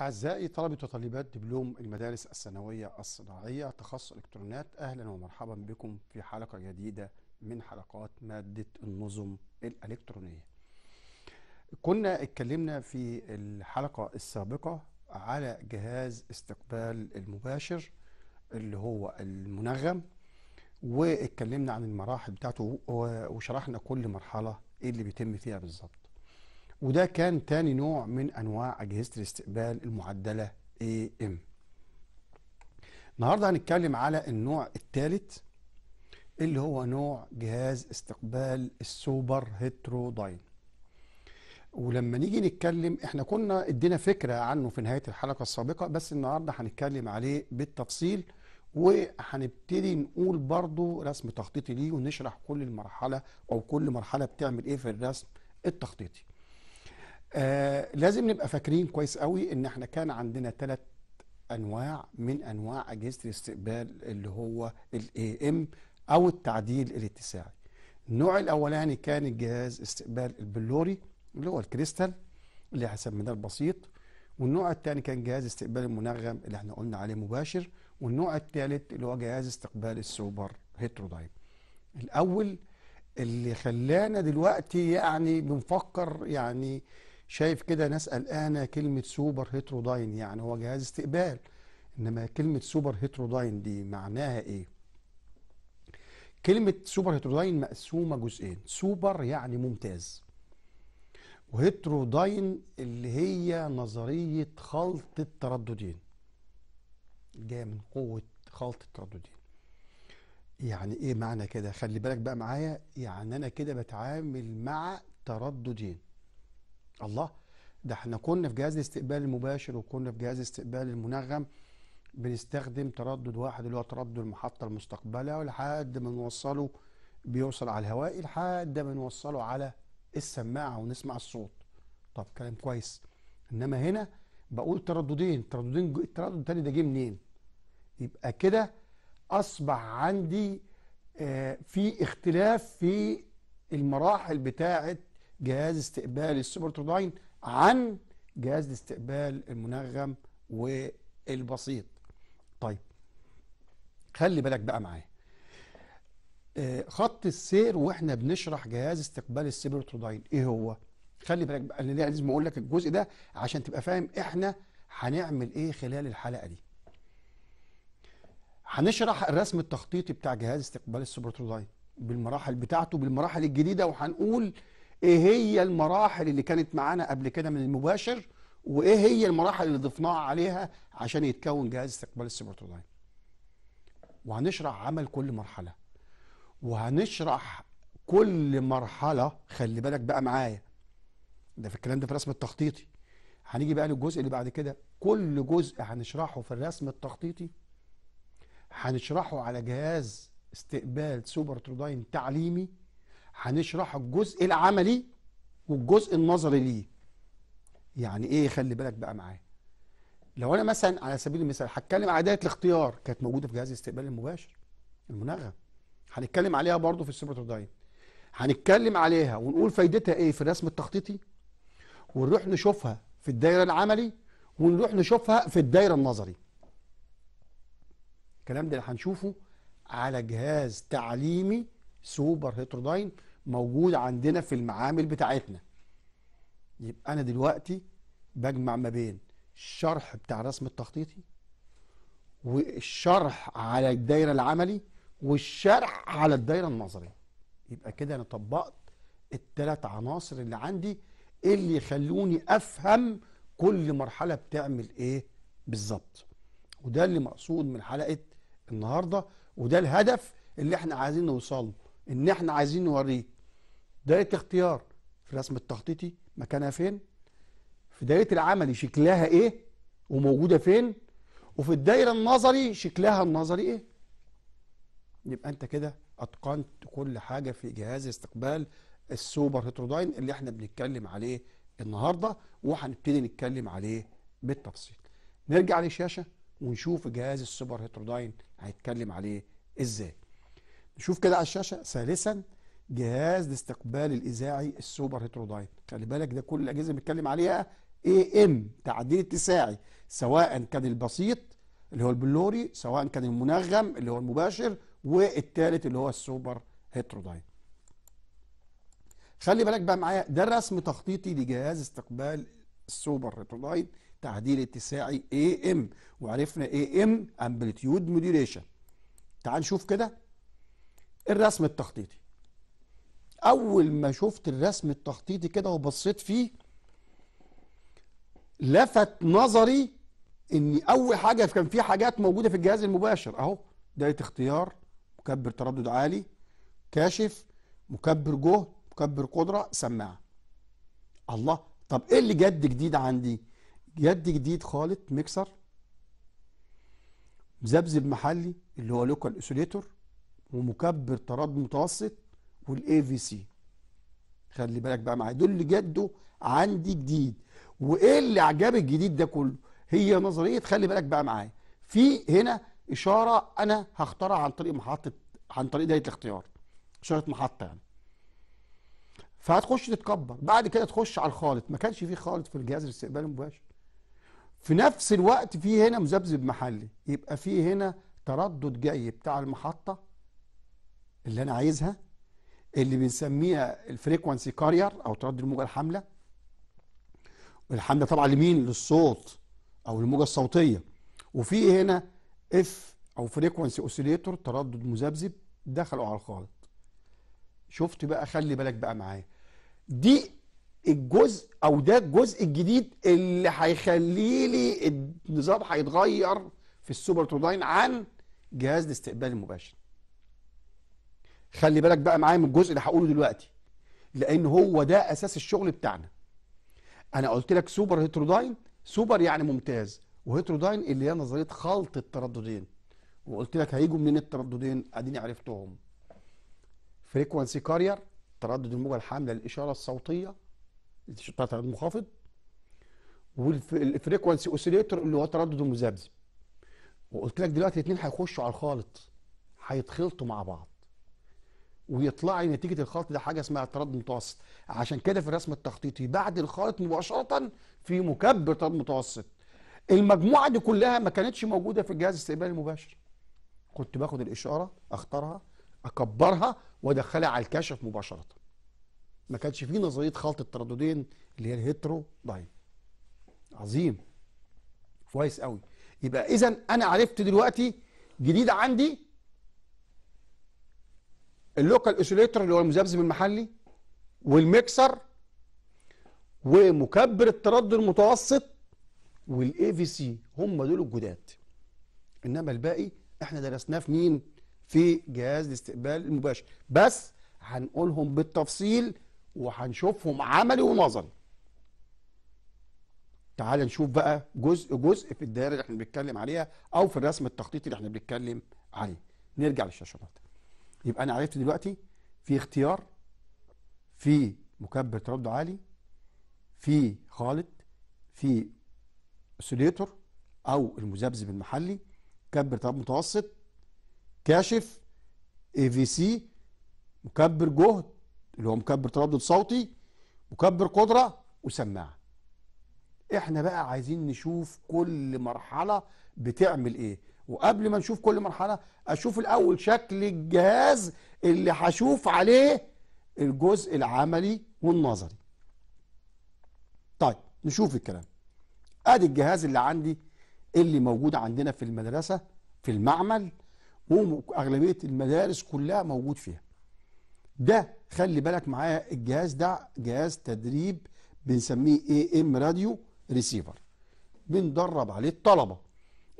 أعزائي طلبة وطالبات دبلوم المدارس الثانوية الصناعية تخصص إلكترونات أهلا ومرحبا بكم في حلقة جديدة من حلقات مادة النظم الإلكترونية كنا اتكلمنا في الحلقة السابقة على جهاز استقبال المباشر اللي هو المنغم واتكلمنا عن المراحل بتاعته وشرحنا كل مرحلة ايه اللي بيتم فيها بالظبط وده كان تاني نوع من انواع اجهزه الاستقبال المعدله اي ام النهارده هنتكلم على النوع الثالث اللي هو نوع جهاز استقبال السوبر هيتروداين ولما نيجي نتكلم احنا كنا ادينا فكره عنه في نهايه الحلقه السابقه بس النهارده هنتكلم عليه بالتفصيل وهنبتدي نقول برضو رسم تخطيطي ليه ونشرح كل المرحله او كل مرحله بتعمل ايه في الرسم التخطيطي آه لازم نبقى فاكرين كويس قوي ان احنا كان عندنا ثلاث انواع من انواع اجهزه الاستقبال اللي هو الاي ام او التعديل الاتساعي النوع الاولاني كان الجهاز استقبال البلوري اللي هو الكريستال اللي هسميناه البسيط والنوع الثاني كان جهاز استقبال المنغم اللي احنا قلنا عليه مباشر والنوع الثالث اللي هو جهاز استقبال السوبر هيترودايم الاول اللي خلانا دلوقتي يعني بنفكر يعني آه شايف كده ناس قلقانه كلمه سوبر هيتروداين يعني هو جهاز استقبال انما كلمه سوبر هيتروداين دي معناها ايه كلمه سوبر هيتروداين مقسومه جزئين سوبر يعني ممتاز وهيتروداين اللي هي نظريه خلط الترددين جايه من قوه خلط الترددين يعني ايه معنى كده خلي بالك بقى معايا يعني انا كده بتعامل مع ترددين الله ده احنا كنا في جهاز الاستقبال المباشر وكنا في جهاز الاستقبال المنغم بنستخدم تردد واحد اللي هو تردد المحطة المستقبلة لحد ما نوصله بيوصل على الهواء لحد ما نوصله على السماعة ونسمع الصوت طب كلام كويس انما هنا بقول ترددين ترددين التردد التاني ده جه منين يبقى كده اصبح عندي آه، في اختلاف في المراحل بتاعت جهاز استقبال السوبر توربين عن جهاز الاستقبال المنغم والبسيط طيب خلي بالك بقى معايا آه، خط السير واحنا بنشرح جهاز استقبال تروداين ايه هو خلي بالك بقى انا لازم اقول لك الجزء ده عشان تبقى فاهم احنا هنعمل ايه خلال الحلقه دي هنشرح الرسم التخطيطي بتاع جهاز استقبال تروداين بالمراحل بتاعته بالمراحل الجديده وهنقول ايه هي المراحل اللي كانت معانا قبل كده من المباشر وايه هي المراحل اللي ضفناها عليها عشان يتكون جهاز استقبال السبورت وهنشرح عمل كل مرحله وهنشرح كل مرحله خلي بالك بقى معايا ده في الكلام ده في الرسم التخطيطي هنيجي بقى للجزء اللي بعد كده كل جزء هنشرحه في الرسم التخطيطي هنشرحه على جهاز استقبال سوبر تروداين تعليمي هنشرح الجزء العملي والجزء النظري ليه يعني ايه خلي بالك بقى معاه لو انا مثلا على سبيل المثال هتكلم على دايه الاختيار كانت موجوده في جهاز الاستقبال المباشر المناغم هنتكلم عليها برضه في السوبر السيبراتوداين هنتكلم عليها ونقول فايدتها ايه في الرسم التخطيطي ونروح نشوفها في الدايره العملي ونروح نشوفها في الدايره النظري الكلام ده هنشوفه على جهاز تعليمي سوبر هيتروداين موجود عندنا في المعامل بتاعتنا يبقى انا دلوقتي بجمع ما بين الشرح بتاع الرسم التخطيطي والشرح على الدايره العملي والشرح على الدايره النظريه يبقى كده انا طبقت الثلاث عناصر اللي عندي اللي يخلوني افهم كل مرحله بتعمل ايه بالظبط وده اللي مقصود من حلقه النهارده وده الهدف اللي احنا عايزين نوصل ان احنا عايزين نوريه دايره اختيار في الرسم التخطيطي مكانها فين في دايره العملي شكلها ايه وموجوده فين وفي الدايره النظري شكلها النظري ايه يبقى انت كده اتقنت كل حاجه في جهاز استقبال السوبر هيتروداين اللي احنا بنتكلم عليه النهارده وهنبتدي نتكلم عليه بالتفصيل نرجع للشاشه ونشوف جهاز السوبر هيتروداين هيتكلم عليه ازاي شوف كده على الشاشة ثالثا جهاز الاستقبال الإذاعي السوبر هيترودايت خلي بالك ده كل الأجهزة بنتكلم عليها اي ام تعديل اتساعي سواء كان البسيط اللي هو البلوري سواء كان المنغم اللي هو المباشر والثالث اللي هو السوبر هيترودايت خلي بالك بقى معايا ده رسم تخطيطي لجهاز استقبال السوبر هيترودايت تعديل اتساعي اي ام وعرفنا اي ام امبلتيود موديوليشن تعال نشوف كده الرسم التخطيطي اول ما شفت الرسم التخطيطي كده وبصيت فيه لفت نظري ان اول حاجه كان في حاجات موجوده في الجهاز المباشر اهو دايه اختيار مكبر تردد عالي كاشف مكبر جهد مكبر قدره سماعه الله طب ايه اللي جد جديد عندي جد جديد خالص ميكسر مذبذب محلي اللي هو لوكال اسوليتور ومكبر تردد متوسط والاي في سي خلي بالك بقى معايا دول اللي جدوا عندي جديد وايه اللي عجب الجديد ده كله هي نظريه خلي بالك بقى معايا في هنا اشاره انا هختارها عن طريق محطه عن طريق دايره الاختيار اشاره محطه يعني فهتخش تتكبر بعد كده تخش على الخالط ما كانش فيه خالط في الجهاز الاستقبال المباشر في نفس الوقت في هنا مذبذب محلي يبقى في هنا تردد جاي بتاع المحطه اللي انا عايزها اللي بنسميها الفريكوانسي كارير او تردد الموجه الحامله الحامله طبعا لمين للصوت او الموجه الصوتيه وفي هنا اف او فريكوانسي اوسيليتور تردد مذبذب دخلوا على الخالط شفت بقى خلي بالك بقى معايا دي الجزء او ده الجزء الجديد اللي هيخلي لي النظام هيتغير في السوبر توربين عن جهاز الاستقبال المباشر خلي بالك بقى معايا من الجزء اللي هقوله دلوقتي لان هو ده اساس الشغل بتاعنا انا قلت لك سوبر هيتروداين سوبر يعني ممتاز وهيتروداين اللي هي نظريه خلط الترددين وقلت لك هيجوا منين الترددين اديني عرفتهم فريكوانسي كارير تردد الموجه الحامله للاشاره الصوتيه تردد منخفض والفريكوانسي اوسيليتور اللي هو تردد المذبذب وقلت لك دلوقتي الاثنين هيخشوا على الخالط هيتخلطوا مع بعض ويطلع لي نتيجه الخلط ده حاجه اسمها اعتراض متوسط عشان كده في الرسم التخطيطي بعد الخلط مباشره في مكبر اعتراض متوسط المجموعه دي كلها ما كانتش موجوده في الجهاز الاستقبالي المباشر كنت باخد الاشاره اختارها اكبرها وادخلها على الكشف مباشره ما كانش فيه نظريه خلط الترددين اللي هي الهيترو داين عظيم كويس قوي يبقى اذا انا عرفت دلوقتي جديد عندي اللوكال اوسيليتر اللي هو المذبذب المحلي والميكسر ومكبر التردد المتوسط والاي في سي هم دول الجداد انما الباقي احنا درسناه في مين في جهاز الاستقبال المباشر بس هنقولهم بالتفصيل وهنشوفهم عملي ونظري تعال نشوف بقى جزء جزء في الدائره اللي احنا بنتكلم عليها او في الرسم التخطيطي اللي احنا بنتكلم عليه نرجع للشاشه بقى يبقى أنا عرفت دلوقتي في اختيار في مكبر تردد عالي في خالط في اوسيليتور أو المذبذب المحلي مكبر ترد متوسط كاشف اي في سي مكبر جهد اللي هو مكبر تردد صوتي مكبر قدرة وسماعة احنا بقى عايزين نشوف كل مرحلة بتعمل ايه وقبل ما نشوف كل مرحله اشوف الاول شكل الجهاز اللي هشوف عليه الجزء العملي والنظري طيب نشوف الكلام ادي الجهاز اللي عندي اللي موجود عندنا في المدرسه في المعمل واغلبيه المدارس كلها موجود فيها ده خلي بالك معايا الجهاز ده جهاز تدريب بنسميه اي ام راديو ريسيفر بندرب عليه الطلبه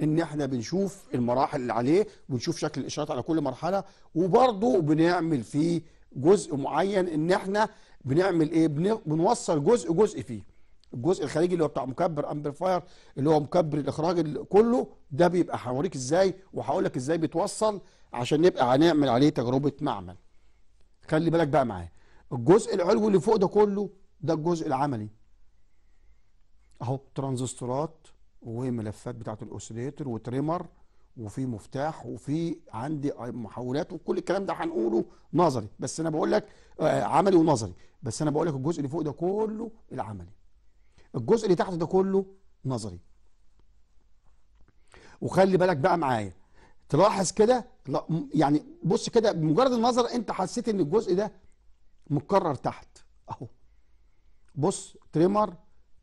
ان احنا بنشوف المراحل اللي عليه بنشوف شكل الاشارات على كل مرحله وبرضه بنعمل فيه جزء معين ان احنا بنعمل ايه بنوصل جزء جزء فيه الجزء الخارجي اللي هو بتاع مكبر امبليفاير اللي هو مكبر الاخراج كله ده بيبقى هوريك ازاي وهقول لك ازاي بيتوصل عشان نبقى هنعمل عليه تجربه معمل خلي بالك بقى معايا الجزء العلوي اللي فوق ده كله ده الجزء العملي اهو ترانزستورات وملفات بتاعه الاوسيليتر وتريمر وفي مفتاح وفي عندي محولات وكل الكلام ده هنقوله نظري بس انا بقول لك آه، عملي ونظري بس انا بقول لك الجزء اللي فوق ده كله العملي الجزء اللي تحت ده كله نظري وخلي بالك بقى معايا تلاحظ كده يعني بص كده بمجرد النظر انت حسيت ان الجزء ده متكرر تحت اهو بص تريمر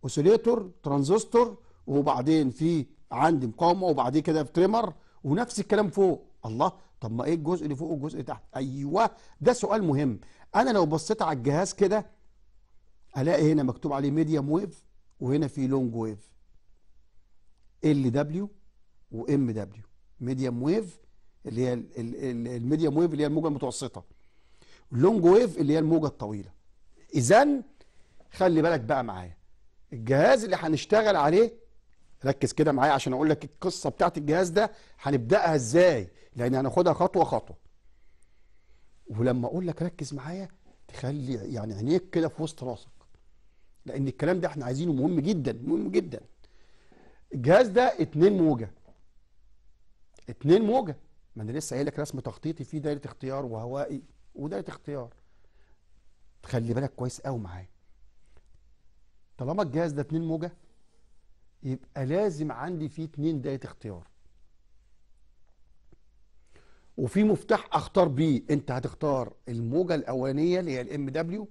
اوسيليتور ترانزستور وبعدين في عندي مقاومه وبعدين كده في تريمر ونفس الكلام فوق الله طب ما ايه الجزء اللي فوق والجزء اللي تحت ايوه ده سؤال مهم انا لو بصيت على الجهاز كده الاقي هنا مكتوب عليه ميديم ويف وهنا في لونج ويف ال دبليو وام دبليو ميديم ويف اللي هي الميديم ويف اللي هي الموجه المتوسطه لونج ويف اللي هي الموجه الطويله اذا خلي بالك بقى معايا الجهاز اللي هنشتغل عليه ركز كده معايا عشان اقول لك القصه بتاعت الجهاز ده هنبداها ازاي لان هناخدها خطوه خطوه ولما اقول لك ركز معايا تخلي يعني عينيك كده في وسط راسك لان الكلام ده احنا عايزينه مهم جدا مهم جدا الجهاز ده اتنين موجه اتنين موجه ما انا لسه قايل لك رسم تخطيطي فيه دايره اختيار وهوائي ودايره اختيار خلي بالك كويس قوي معايا طالما الجهاز ده اتنين موجه يبقى لازم عندي فيه اتنين دايت اختيار وفي مفتاح اختار بيه انت هتختار الموجه الاولانيه اللي هي الام دبليو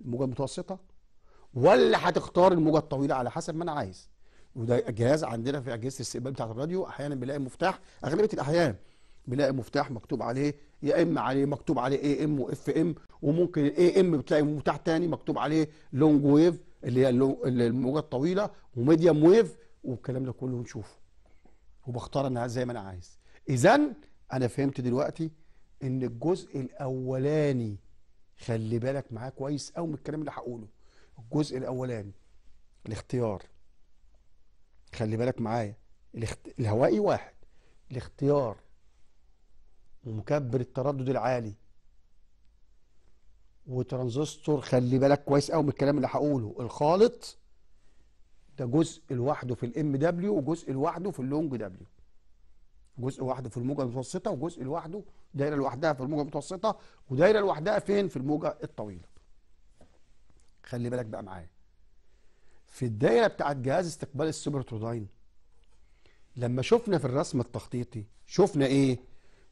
الموجه المتوسطه ولا هتختار الموجه الطويله على حسب ما انا عايز وده جهاز عندنا في اجهزه الاستقبال بتاعه الراديو احيانا بنلاقي مفتاح اغلبيه الاحيان بنلاقي مفتاح مكتوب عليه يا ام عليه مكتوب عليه اي ام واف ام وممكن الاي ام بتلاقي مفتاح تاني مكتوب عليه لونج ويف اللي هي الموجه الطويله وميديم ويف والكلام ده كله ونشوفه وبختار انا زي ما انا عايز اذا انا فهمت دلوقتي ان الجزء الاولاني خلي بالك معاه كويس قوي من الكلام اللي هقوله الجزء الاولاني الاختيار خلي بالك معايا الاخت... الهوائي واحد الاختيار ومكبر التردد العالي وترانزستور خلي بالك كويس قوي من الكلام اللي هقوله الخالط ده جزء لوحده في الام دبليو وجزء لوحده في اللونج دبليو جزء لوحده في الموجه المتوسطه وجزء لوحده دايره لوحدها في الموجه المتوسطه ودايره لوحدها فين في الموجه الطويله خلي بالك بقى معايا في الدايره بتاعه جهاز استقبال السوبر تروداين لما شفنا في الرسم التخطيطي شفنا ايه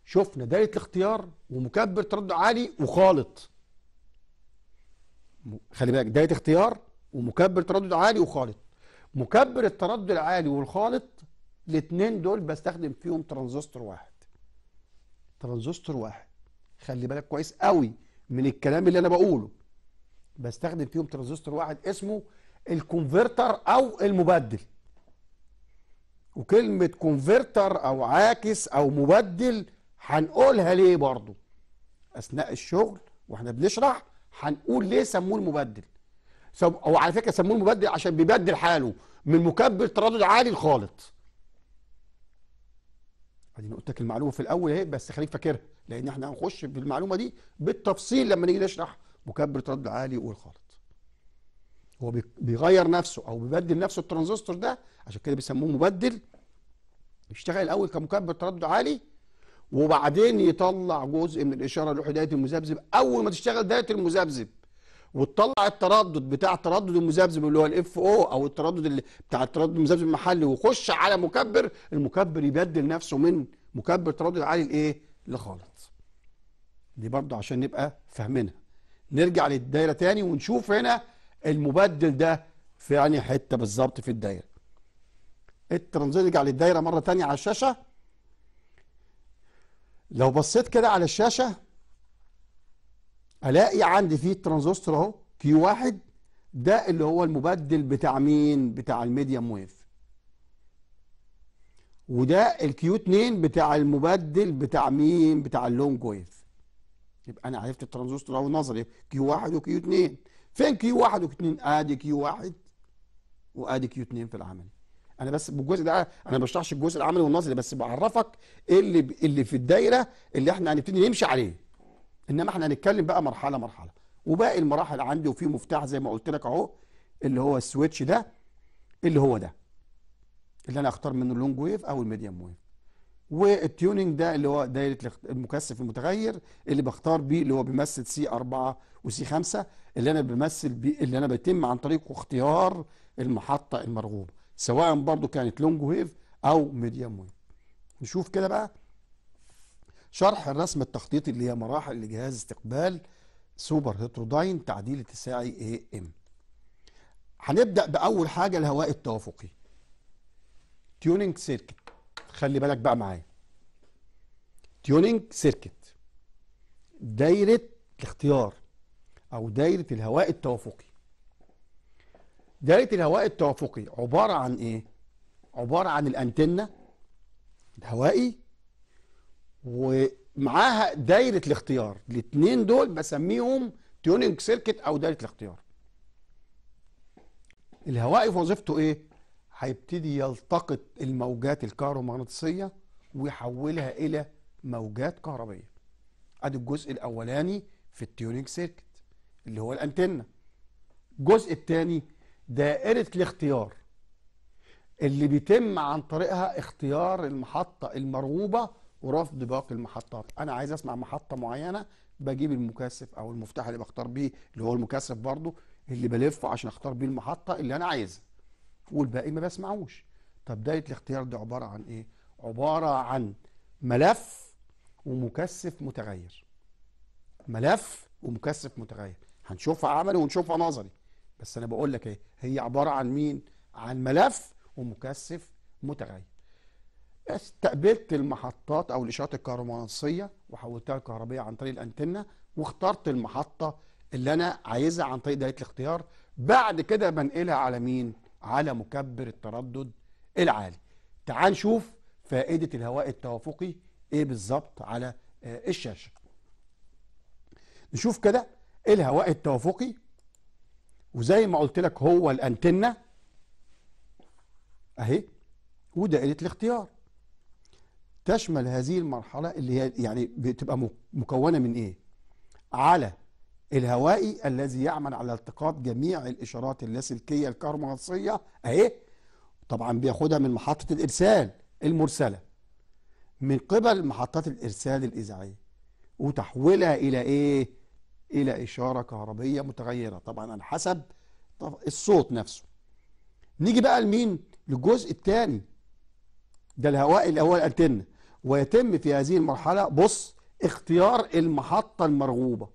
شفنا دايره الاختيار ومكبر تردد عالي وخالط خلي بالك دايه اختيار ومكبر تردد عالي وخالط مكبر التردد العالي والخالط الاثنين دول بستخدم فيهم ترانزستور واحد ترانزستور واحد خلي بالك كويس قوي من الكلام اللي انا بقوله بستخدم فيهم ترانزستور واحد اسمه الكونفرتر او المبدل وكلمة كونفرتر او عاكس او مبدل هنقولها ليه برضو اثناء الشغل واحنا بنشرح هنقول ليه سموه المبدل هو على فكره سموه المبدل عشان بيبدل حاله من مكبر تردد عالي لخالط ادي قلت لك المعلومه في الاول اهي بس خليك فاكرها لان احنا هنخش في المعلومه دي بالتفصيل لما نيجي نشرح مكبر تردد عالي والخالط هو بيغير نفسه او بيبدل نفسه الترانزستور ده عشان كده بيسموه مبدل بيشتغل الاول كمكبر تردد عالي وبعدين يطلع جزء من الاشاره يروح المذبذب اول ما تشتغل دايره المذبذب وتطلع التردد بتاع تردد المذبذب اللي هو الاف او او التردد اللي بتاع التردد المذبذب المحلي وخش على مكبر المكبر يبدل نفسه من مكبر تردد عالي لايه؟ لخالص. دي برضه عشان نبقى فاهمينها. نرجع للدايره تاني ونشوف هنا المبدل ده في يعني حته بالظبط في الدايره. الترانزيت يرجع للدايره مره تانية على الشاشه لو بصيت كده على الشاشة الاقي عندي فيه الترانزستور اهو كيو واحد ده اللي هو المبدل بتاع مين بتاع الميديم ويف وده الكيو 2 بتاع المبدل بتاع مين بتاع اللونج ويف يبقى انا عرفت الترانزستور اهو نظري كيو 1 وكيو 2 فين كيو 1 وكيو 2 ادي كيو 1 وادي كيو 2 في العملية انا بس بالجزء ده انا ما بشرحش الجزء العملي والنظري بس بعرفك ايه اللي اللي في الدايره اللي احنا هنبتدي نمشي عليه انما احنا هنتكلم بقى مرحله مرحله وباقي المراحل عندي وفي مفتاح زي ما قلت لك اهو اللي هو السويتش ده اللي هو ده اللي انا اختار منه اللونج ويف او الميديم ويف والتيوننج ده اللي هو دايره المكثف المتغير اللي بختار بيه اللي هو بيمثل سي 4 وسي 5 اللي انا بمثل بيه اللي انا بيتم عن طريقه اختيار المحطه المرغوبه سواء برضو كانت لونج ويف او ميديوم ويف نشوف كده بقى شرح الرسم التخطيطي اللي هي مراحل لجهاز استقبال سوبر هيتروداين تعديل اتساعي اي ام هنبدا باول حاجه الهواء التوافقي تيونينج سيركت خلي بالك بقى معايا تيونينج سيركت دايره الاختيار او دايره الهواء التوافقي دايره الهواء التوافقي عباره عن ايه عباره عن الانتنه الهوائي ومعاها دايره الاختيار الاثنين دول بسميهم تيونينج سيركت او دايره الاختيار الهوائي في وظيفته ايه هيبتدي يلتقط الموجات الكهرومغناطيسيه ويحولها الى موجات كهربيه ادي الجزء الاولاني في التيونينج سيركت اللي هو الانتنه الجزء الثاني دائرة الاختيار اللي بيتم عن طريقها اختيار المحطة المرغوبة ورفض باقي المحطات أنا عايز أسمع محطة معينة بجيب المكثف أو المفتاح اللي بختار بيه اللي هو المكثف برضه اللي بلفه عشان أختار بيه المحطة اللي أنا عايزها والباقي ما بسمعوش طب دايره الاختيار دي عباره عن ايه عباره عن ملف ومكثف متغير ملف ومكثف متغير هنشوفها عملي ونشوفها نظري بس انا بقول لك ايه هي عباره عن مين عن ملف ومكثف متغير استقبلت المحطات او الاشارات الكهرومغناطيسيه وحولتها الكهربيه عن طريق الانتنه واخترت المحطه اللي انا عايزها عن طريق دائره الاختيار بعد كده بنقلها على مين على مكبر التردد العالي تعال نشوف فائده الهواء التوافقي ايه بالظبط على آه، الشاشه نشوف كده إيه الهواء التوافقي وزي ما قلت لك هو الانتنه اهي ودائره الاختيار تشمل هذه المرحله اللي هي يعني بتبقى مكونه من ايه على الهوائي الذي يعمل على التقاط جميع الاشارات اللاسلكيه الكهرومغناطيسيه اهي طبعا بياخدها من محطه الارسال المرسله من قبل محطات الارسال الاذاعيه وتحويلها الى ايه إلى إشارة كهربية متغيرة طبعا على حسب الصوت نفسه نيجي بقى لمين للجزء الثاني ده الهواء اللي هو الأنتنة ويتم في هذه المرحلة بص اختيار المحطة المرغوبة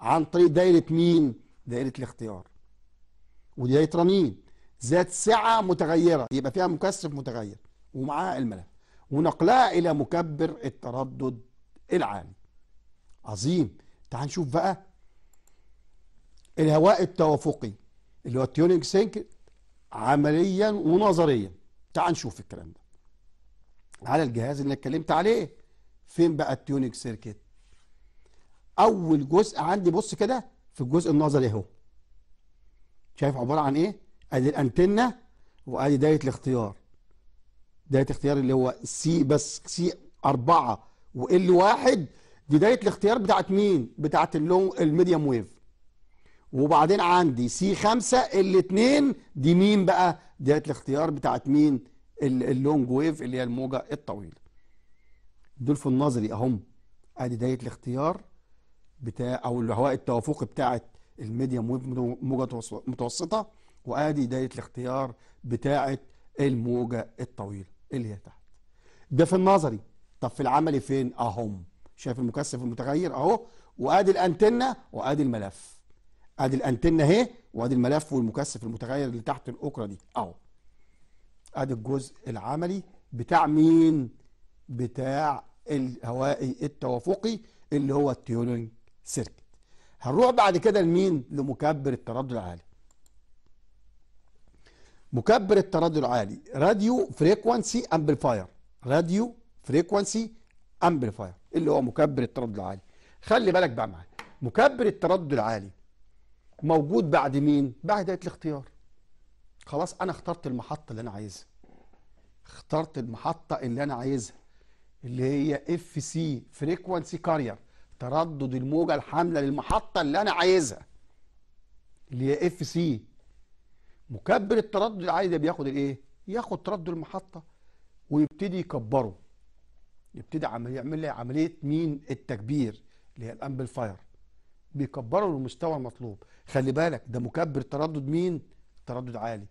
عن طريق دايرة مين دايرة الاختيار ودي دايرة ذات سعة متغيرة يبقى فيها مكثف متغير ومعاها الملف ونقلها إلى مكبر التردد العالي عظيم تعال نشوف بقى الهواء التوافقي اللي هو التيونينج سينك عمليا ونظريا تعال نشوف الكلام ده على الجهاز اللي اتكلمت عليه فين بقى التيونينج سيركت اول جزء عندي بص كده في الجزء النظري اهو شايف عباره عن ايه ادي الانتنه وادي دايره الاختيار دايره الاختيار اللي هو سي بس سي 4 وال 1 دي دايره الاختيار بتاعت مين بتاعت اللون الميديوم ويف وبعدين عندي سي خمسة الاثنين دي مين بقى ديت الاختيار بتاعت مين اللونج ويف اللي هي الموجة الطويلة دول في النظري اهم ادي ديت الاختيار بتاع او الهواء التوافقي بتاعت الميديم ويف موجة متوسطة وادي ديت الاختيار بتاعت الموجة الطويلة اللي هي تحت ده في النظري طب في العملي فين اهم شايف المكثف المتغير اهو وادي الانتنة وادي الملف ادي الانتنه اهي وادي الملف والمكثف المتغير اللي تحت الاكره دي اهو ادي الجزء العملي بتاع مين بتاع الهوائي التوافقي اللي هو التيولينج سيركت هنروح بعد كده لمين لمكبر التردد العالي مكبر التردد العالي راديو فريكوانسي امبليفاير راديو فريكوانسي امبليفاير اللي هو مكبر التردد العالي خلي بالك بقى معايا مكبر التردد العالي موجود بعد مين بعد هدايه الاختيار خلاص انا اخترت المحطه اللي انا عايزها اخترت المحطه اللي انا عايزها اللي هي اف سي فريكوانسي كارير تردد الموجه الحامله للمحطه اللي انا عايزها اللي هي اف سي مكبر التردد العالي ده بياخد الايه ياخد تردد المحطه ويبتدي يكبره يبتدي عمل يعمل لي عمليه مين التكبير اللي هي الامبلفاير بيكبره للمستوى المطلوب خلي بالك ده مكبر تردد مين تردد عالي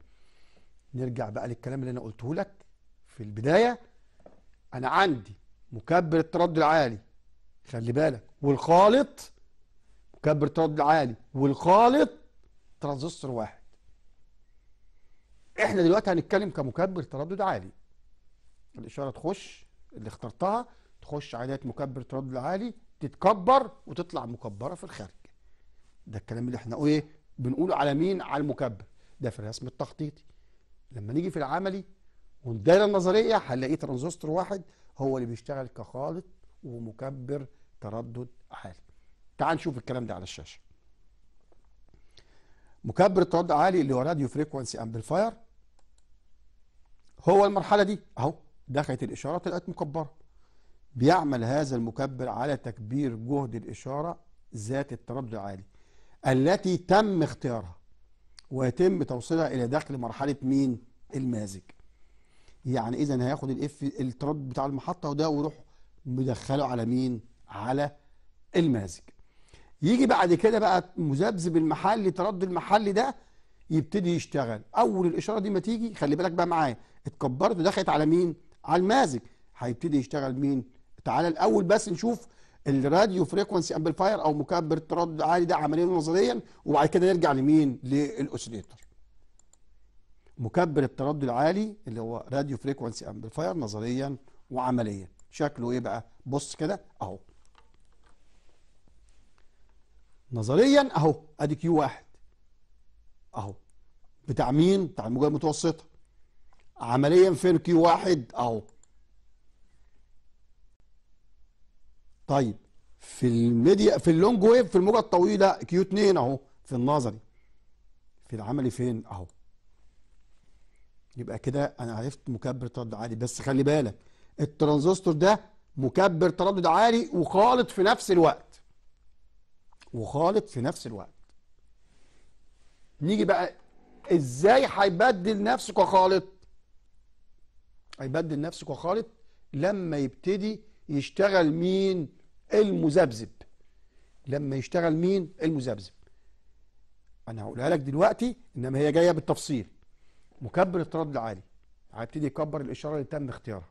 نرجع بقى للكلام اللي انا قلته لك في البدايه انا عندي مكبر التردد العالي خلي بالك والخالط مكبر التردد العالي والخالط ترانزستور واحد احنا دلوقتي هنتكلم كمكبر تردد عالي الاشاره تخش اللي اخترتها تخش عادات مكبر تردد عالي تتكبر وتطلع مكبره في الخارج ده الكلام اللي احنا ايه بنقوله على مين على المكبر ده في الرسم التخطيطي لما نيجي في العملي وندير النظريه هنلاقي ترانزستور واحد هو اللي بيشتغل كخالط ومكبر تردد عالي تعال نشوف الكلام ده على الشاشه مكبر التردد عالي اللي هو راديو فريكوانسي امبليفاير هو المرحله دي اهو دخلت الاشاره طلعت مكبره بيعمل هذا المكبر على تكبير جهد الاشاره ذات التردد العالي التي تم اختيارها ويتم توصيلها الى داخل مرحله مين المازج يعني اذا هياخد الاف الترد بتاع المحطه وده ويروح مدخله على مين على المازج يجي بعد كده بقى مذبذب المحل ترد المحل ده يبتدي يشتغل اول الاشاره دي ما تيجي خلي بالك بقى معايا اتكبرت ودخلت على مين على المازج هيبتدي يشتغل مين تعالى الاول بس نشوف الراديو فريكونسي امبليفاير او مكبر تردد عالي ده عمليا نظريا وبعد كده نرجع لمين للاوسيليتر مكبر التردد العالي اللي هو راديو فريكونسي امبليفاير نظريا وعمليا شكله ايه بقى بص كده اهو نظريا اهو ادي كيو واحد اهو بتاع مين بتاع الموجات المتوسطه عمليا فين كيو واحد اهو طيب في الميديا في اللونج ويف في الموجه الطويله كيو 2 اهو في النظري في العملي فين اهو يبقى كده انا عرفت مكبر تردد عالي بس خلي بالك الترانزستور ده مكبر تردد عالي وخالط في نفس الوقت وخالط في نفس الوقت نيجي بقى ازاي هيبدل نفسه كخالط هيبدل نفسه كخالط لما يبتدي يشتغل مين المذبذب لما يشتغل مين المذبذب انا هقولها لك دلوقتي انما هي جايه بالتفصيل مكبر الطرد العالي هيبتدي يكبر الاشاره اللي تم اختيارها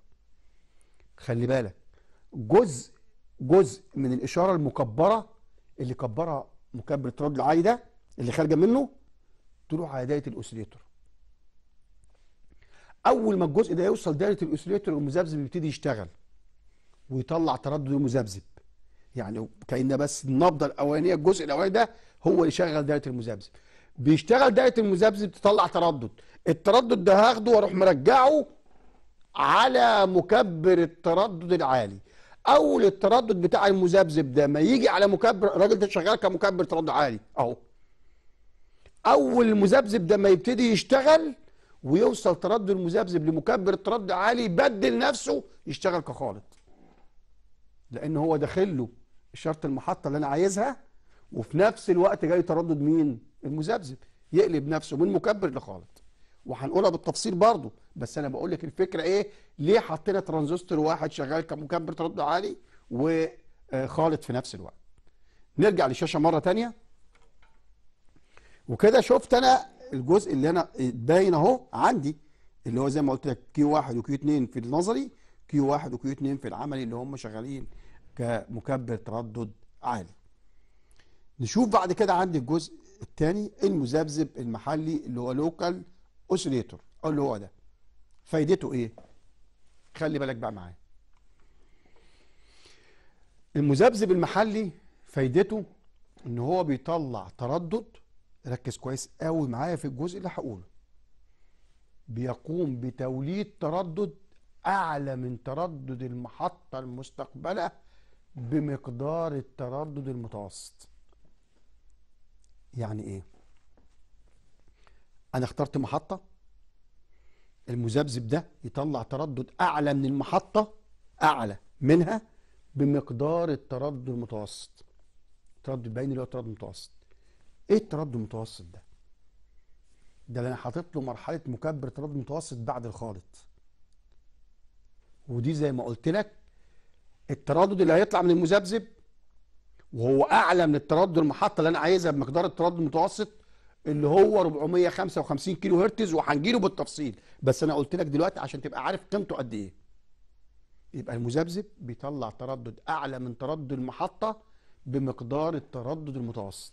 خلي بالك جزء جزء من الاشاره المكبره اللي كبرها مكبر الطرد العالي ده اللي خارجه منه تروح على دايره الاوسيليتور اول ما الجزء ده يوصل دايره الاوسيليتور المذبذب يبتدي يشتغل ويطلع تردد المذبذب يعني كأن بس النبضة الأولانية الجزء الأولاني ده هو اللي شغل دايرة المذبذب بيشتغل دايرة المذبذب تطلع تردد التردد ده هاخده واروح مرجعه على مكبر التردد العالي اول التردد بتاع المذبذب ده ما يجي على مكبر الراجل ده شغال كمكبر تردد عالي اهو اول المذبذب ده ما يبتدي يشتغل ويوصل تردد المذبذب لمكبر التردد عالي يبدل نفسه يشتغل كخالط لان هو داخل له الشرط المحطه اللي انا عايزها وفي نفس الوقت جاي تردد مين المذبذب يقلب نفسه من مكبر لخالط وهنقولها بالتفصيل برضه بس انا بقول لك الفكره ايه ليه حطينا ترانزستور واحد شغال كمكبر تردد عالي وخالط في نفس الوقت نرجع للشاشه مره ثانيه وكده شفت انا الجزء اللي انا باين اهو عندي اللي هو زي ما قلت لك كيو 1 وكيو 2 في النظري كيو 1 وكيو 2 في العملي اللي هم شغالين كمكبر تردد عالي نشوف بعد كده عندي الجزء الثاني المذبذب المحلي اللي هو لوكال اوسيليتور او اللي هو ده فايدته ايه خلي بالك بقى معايا المذبذب المحلي فايدته ان هو بيطلع تردد ركز كويس قوي معايا في الجزء اللي هقوله بيقوم بتوليد تردد أعلى من تردد المحطة المستقبلة بمقدار التردد المتوسط يعني إيه؟ أنا اخترت محطة المذبذب ده يطلع تردد أعلى من المحطة أعلى منها بمقدار التردد المتوسط التردد باين اللي هو التردد المتوسط ايه التردد المتوسط ده ده اللي انا حاطط له مرحله مكبر تردد متوسط بعد الخالط ودي زي ما قلت لك التردد اللي هيطلع من المذبذب وهو اعلى من التردد المحطه اللي انا عايزها بمقدار التردد المتوسط اللي هو 455 كيلو هرتز وهنجيله بالتفصيل بس انا قلت لك دلوقتي عشان تبقى عارف قيمته قد ايه يبقى المذبذب بيطلع تردد اعلى من تردد المحطه بمقدار التردد المتوسط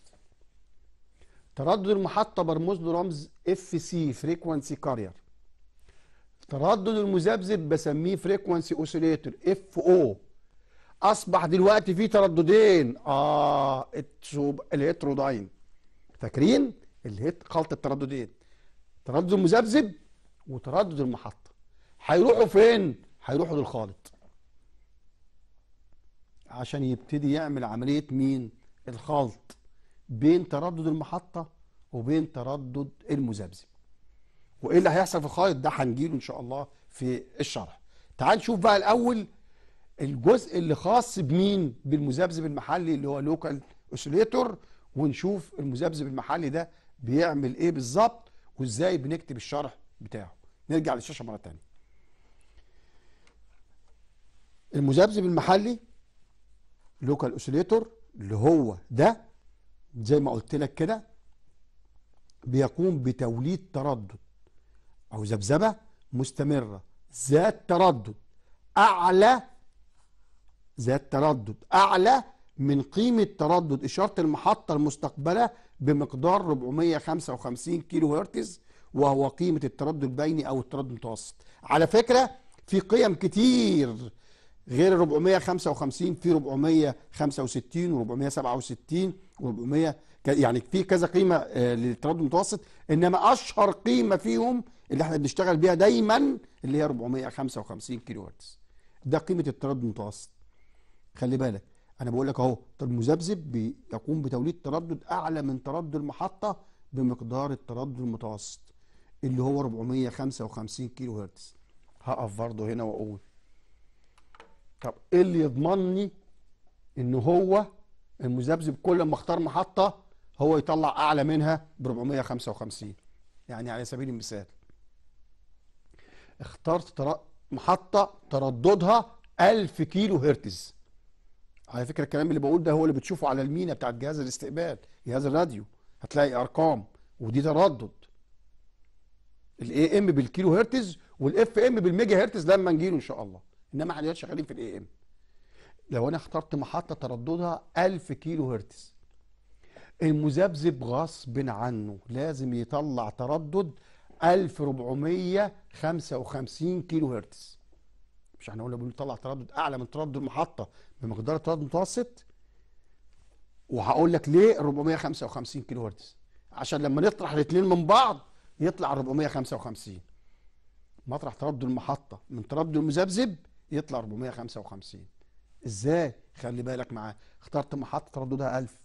تردد المحطه برمز له رمز اف سي فريكوانسي كارير تردد المذبذب بسميه فريكوانسي اوسيليتور اف او اصبح دلوقتي في ترددين اه الهيتروداين فاكرين الهيت خلط الترددين تردد المذبذب وتردد المحطه هيروحوا فين هيروحوا للخالط عشان يبتدي يعمل عمليه مين الخلط بين تردد المحطه وبين تردد المذبذب وايه اللي هيحصل في الخائط ده هنجيله ان شاء الله في الشرح تعال نشوف بقى الاول الجزء اللي خاص بمين بالمذبذب المحلي اللي هو لوكال اوسيليتور ونشوف المذبذب المحلي ده بيعمل ايه بالظبط وازاي بنكتب الشرح بتاعه نرجع للشاشه مره ثانيه المذبذب المحلي لوكال اوسيليتور اللي هو ده زي ما قلت لك كده بيقوم بتوليد تردد أو ذبذبة مستمرة ذات تردد أعلى ذات تردد أعلى من قيمة تردد إشارة المحطة المستقبلة بمقدار 455 كيلو هرتز وهو قيمة التردد البيني أو التردد المتوسط على فكرة في قيم كتير غير ال 455 في 465 و 467 و 400 يعني في كذا قيمه آه، للتردد المتوسط انما اشهر قيمه فيهم اللي احنا بنشتغل بيها دايما اللي هي 455 كيلو هرتز ده قيمه التردد المتوسط خلي بالك انا بقول لك اهو المذبذب بيقوم بتوليد تردد اعلى من تردد المحطه بمقدار التردد المتوسط اللي هو 455 كيلو هرتز هقف برضه هنا واقول طب ايه اللي يضمنني ان هو المذبذب كل ما اختار محطه هو يطلع أعلى منها ب 455 يعني على سبيل المثال اخترت محطة ترددها 1000 كيلو هرتز على فكرة الكلام اللي بقول ده هو اللي بتشوفه على المينا بتاعت جهاز الاستقبال جهاز الراديو هتلاقي أرقام ودي تردد الاي ام بالكيلو هرتز والاف ام بالميجا هرتز لما نجيله ان شاء الله انما احنا شغالين في الاي ام لو انا اخترت محطه ترددها 1000 كيلو هرتز المذبذب غصب عنه لازم يطلع تردد 1455 كيلو هرتز مش احنا قلنا بيطلع تردد اعلى من تردد المحطه بمقدار التردد المتوسط وهقول لك ليه 455 كيلو هرتز عشان لما نطرح الاثنين من بعض يطلع 455 مطرح تردد المحطه من تردد المذبذب يطلع 455 ازاي خلي بالك معاه اخترت محطه ترددها 1000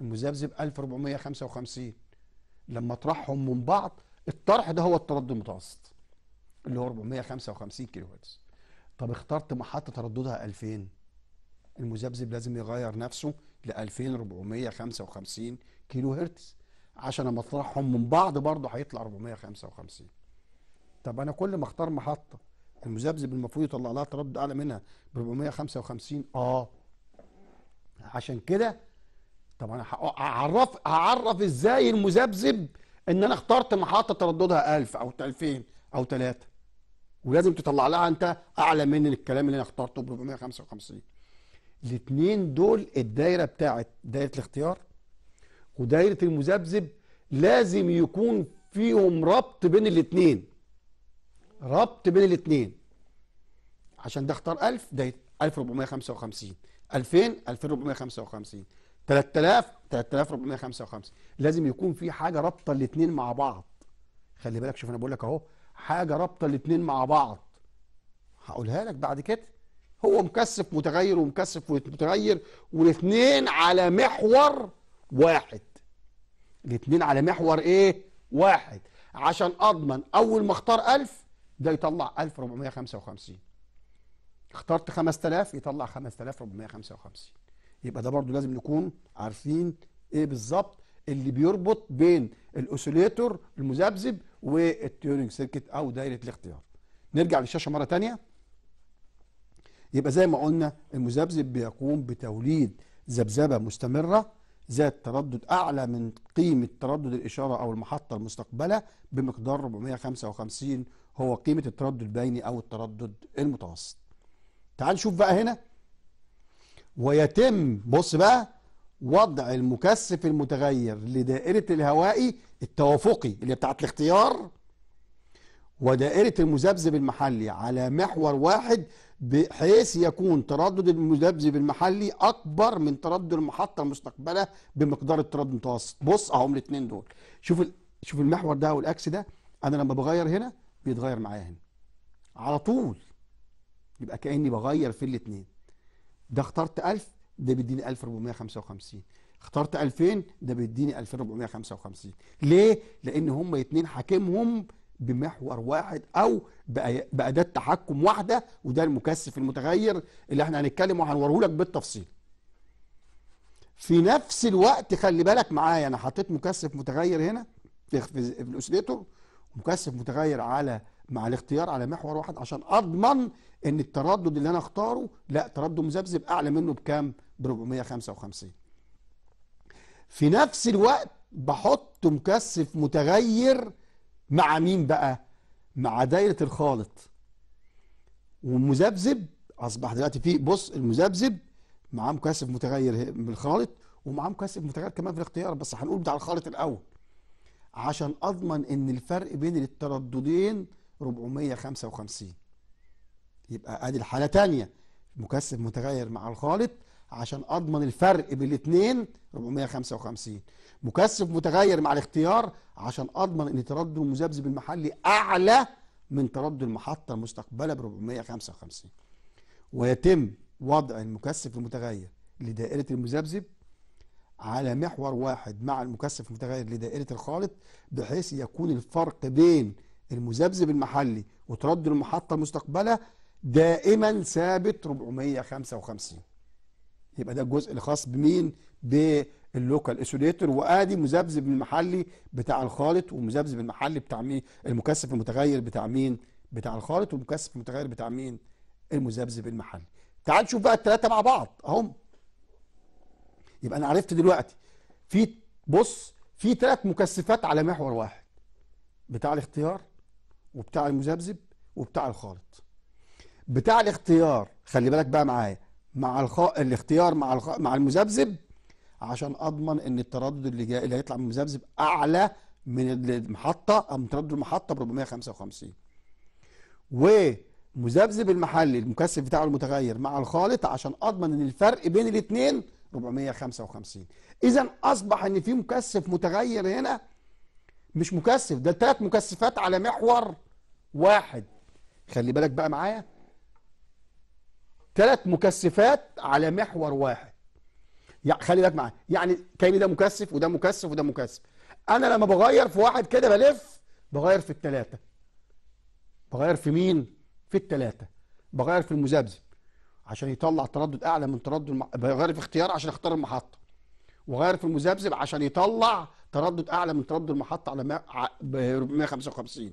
المذبذب 1455 لما طرحهم من بعض الطرح ده هو التردد المتوسط اللي هو 455 كيلو هرتز طب اخترت محطه ترددها 2000 المذبذب لازم يغير نفسه ل 2455 كيلو هرتز عشان لما اطرحهم من بعض برضه هيطلع 455 طب انا كل ما اختار محطه المذبذب المفروض يطلع لها تردد اعلى منها ب 455 اه عشان كده طب انا هعرف هعرف ازاي المذبذب ان انا اخترت محطه ترددها 1000 او 2000 او 3 ولازم تطلع لها انت اعلى من الكلام اللي انا اخترته ب 455 الاثنين دول الدايره بتاعت دايره الاختيار ودايره المذبذب لازم يكون فيهم ربط بين الاثنين ربط بين الاثنين عشان ده اختار 1000 ده 1455 2000 2455 3000 3455 لازم يكون في حاجه رابطه الاثنين مع بعض خلي بالك شوف انا بقول لك اهو حاجه رابطه الاثنين مع بعض هقولها لك بعد كده هو مكثف متغير ومكثف متغير والاثنين على محور واحد الاثنين على محور ايه واحد عشان اضمن اول ما اختار 1000 ده يطلع 1455 اخترت 5000 يطلع 5455 يبقى ده برضو لازم نكون عارفين ايه بالظبط اللي بيربط بين الاوسيليتور المذبذب والتيورنج سيركت او دايره الاختيار نرجع للشاشه مره ثانيه يبقى زي ما قلنا المذبذب بيقوم بتوليد ذبذبه مستمره ذات تردد اعلى من قيمه تردد الاشاره او المحطه المستقبله بمقدار 455 هو قيمه التردد البيني او التردد المتوسط تعال نشوف بقى هنا ويتم بص بقى وضع المكثف المتغير لدائرة الهوائي التوافقي اللي بتاعت الاختيار ودائرة المذبذب المحلي على محور واحد بحيث يكون تردد المذبذب المحلي أكبر من تردد المحطة المستقبلة بمقدار التردد المتوسط بص أهم الاثنين دول شوف شوف المحور ده والأكس ده أنا لما بغير هنا بيتغير معايا هنا على طول يبقى كأني بغير في الاثنين ده اخترت 1000 ده بيديني 1455 اخترت 2000 ده بيديني 2455 ليه لان هما اتنين حاكمهم بمحور واحد او باداه تحكم واحده وده المكثف المتغير اللي احنا هنتكلم وهنوريه لك بالتفصيل في نفس الوقت خلي بالك معايا انا حطيت مكثف متغير هنا في الاوسيليتور مكثف متغير على مع الاختيار على محور واحد عشان اضمن ان التردد اللي انا اختاره لا تردد مذبذب اعلى منه بكام ب 455 في نفس الوقت بحط مكثف متغير مع مين بقى مع دايره الخالط والمذبذب اصبح دلوقتي في بص المذبذب معاه مكثف متغير بالخالط ومعاه مكثف متغير كمان في الاختيار بس هنقول بتاع الخالط الاول عشان اضمن ان الفرق بين الترددين 455 يبقى ادي الحالة تانية مكثف متغير مع الخالط عشان اضمن الفرق بين الاثنين 455 مكثف متغير مع الاختيار عشان اضمن ان تردد المذبذب المحلي اعلى من تردد المحطة المستقبلة ب 455 ويتم وضع المكثف المتغير لدائرة المذبذب على محور واحد مع المكثف المتغير لدائرة الخالط بحيث يكون الفرق بين المذبذب المحلي وترد المحطة المستقبله دائما ثابت 455 يبقى ده الجزء الخاص بمين باللوكال اسوليتور وادي مذبذب المحلي بتاع الخالط ومذبذب المحلي بتاع مين المكثف المتغير بتاع مين بتاع الخالط والمكثف المتغير بتاع مين المذبذب المحلي تعال نشوف بقى الثلاثه مع بعض اهم يبقى انا عرفت دلوقتي في بص في ثلاث مكثفات على محور واحد بتاع الاختيار وبتاع المذبذب وبتاع الخالط بتاع الاختيار خلي بالك بقى معايا مع الخ... الاختيار مع الخ... مع المذبذب عشان اضمن ان التردد اللي جاي اللي هيطلع من المذبذب اعلى من المحطه او من تردد المحطه ب 455 ومذبذب المحلي المكثف بتاعه المتغير مع الخالط عشان اضمن ان الفرق بين الاثنين 455 اذا اصبح ان في مكثف متغير هنا مش مكثف ده ثلاث مكثفات على محور واحد خلي بالك بقى معايا ثلاث مكثفات على محور واحد يعني خلي بالك معايا يعني كان ده مكثف وده مكثف وده مكثف انا لما بغير في واحد كده بلف بغير في الثلاثه بغير في مين في الثلاثه بغير في المذبذب عشان يطلع تردد اعلى من تردد الم... بغير في اختيار عشان اختار المحطه وغير في المذبذب عشان يطلع تردد اعلى من تردد المحطه على 155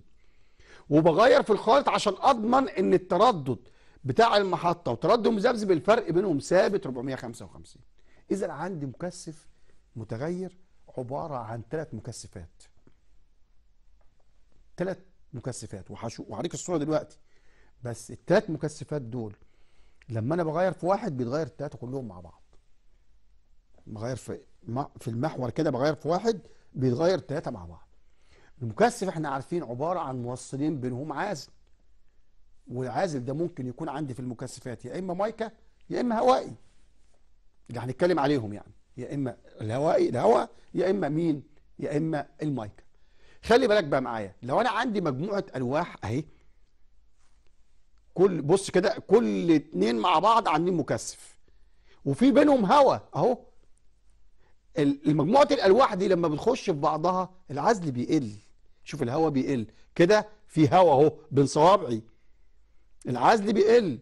وبغير في الخارط عشان اضمن ان التردد بتاع المحطه وتردد مذبذب الفرق بينهم ثابت 455 اذا عندي مكثف متغير عباره عن ثلاث مكثفات ثلاث مكثفات وهوريك الصوره دلوقتي بس الثلاث مكثفات دول لما انا بغير في واحد بيتغير الثلاثه كلهم مع بعض بغير في في المحور كده بغير في واحد بيتغير الثلاثه مع بعض المكثف احنا عارفين عبارة عن موصلين بينهم عازل والعازل ده ممكن يكون عندي في المكثفات يا إما مايكا يا إما هوائي اللي هنتكلم عليهم يعني يا إما الهوائي الهواء يا إما مين يا إما المايكا خلي بالك بقى معايا لو أنا عندي مجموعة ألواح أهي كل بص كده كل اتنين مع بعض عاملين مكثف وفي بينهم هواء أهو المجموعه الالواح دي لما بتخش في بعضها العزل بيقل شوف الهواء بيقل كده في هواء اهو بين صوابعي العزل بيقل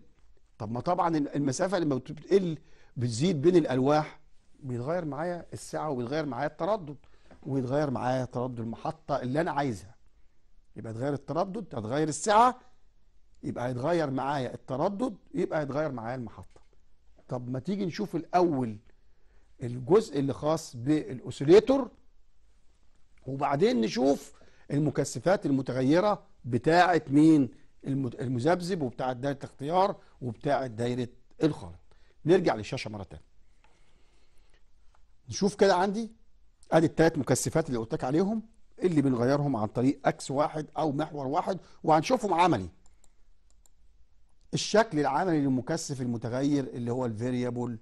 طب ما طبعا المسافه لما بتقل بتزيد بين الالواح بيتغير معايا السعه وبيتغير معايا التردد ويتغير معايا تردد المحطه اللي انا عايزها يبقى اتغير التردد هتغير السعه يبقى هيتغير معايا التردد يبقى هيتغير معايا المحطه طب ما تيجي نشوف الاول الجزء اللي خاص بالاوسيليتور وبعدين نشوف المكثفات المتغيرة بتاعة مين المذبذب وبتاعة دايرة الاختيار وبتاعة دايرة الخرط نرجع للشاشة مرة تانية نشوف كده عندي ادي الثلاث مكثفات اللي قلت لك عليهم اللي بنغيرهم عن طريق اكس واحد او محور واحد وهنشوفهم عملي الشكل العملي للمكثف المتغير اللي هو الفاريبل